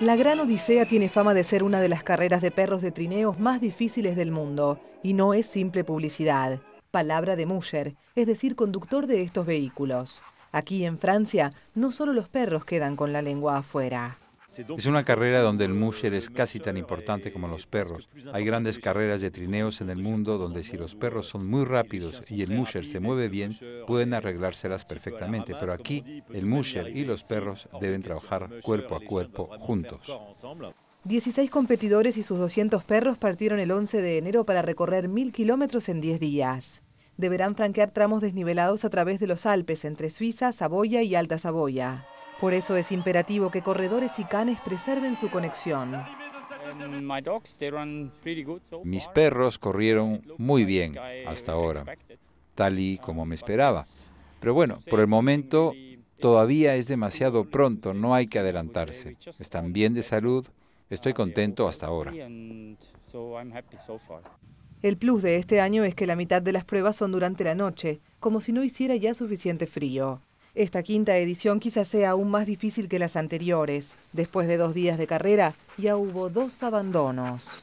La Gran Odisea tiene fama de ser una de las carreras de perros de trineos más difíciles del mundo, y no es simple publicidad. Palabra de Musher, es decir, conductor de estos vehículos. Aquí en Francia, no solo los perros quedan con la lengua afuera. Es una carrera donde el musher es casi tan importante como los perros. Hay grandes carreras de trineos en el mundo donde si los perros son muy rápidos y el musher se mueve bien, pueden arreglárselas perfectamente. Pero aquí el musher y los perros deben trabajar cuerpo a cuerpo juntos. 16 competidores y sus 200 perros partieron el 11 de enero para recorrer 1.000 kilómetros en 10 días. Deberán franquear tramos desnivelados a través de los Alpes entre Suiza, Saboya y Alta Saboya. Por eso es imperativo que corredores y canes preserven su conexión. Mis perros corrieron muy bien hasta ahora, tal y como me esperaba. Pero bueno, por el momento todavía es demasiado pronto, no hay que adelantarse. Están bien de salud, estoy contento hasta ahora. El plus de este año es que la mitad de las pruebas son durante la noche, como si no hiciera ya suficiente frío. Esta quinta edición quizás sea aún más difícil que las anteriores. Después de dos días de carrera, ya hubo dos abandonos.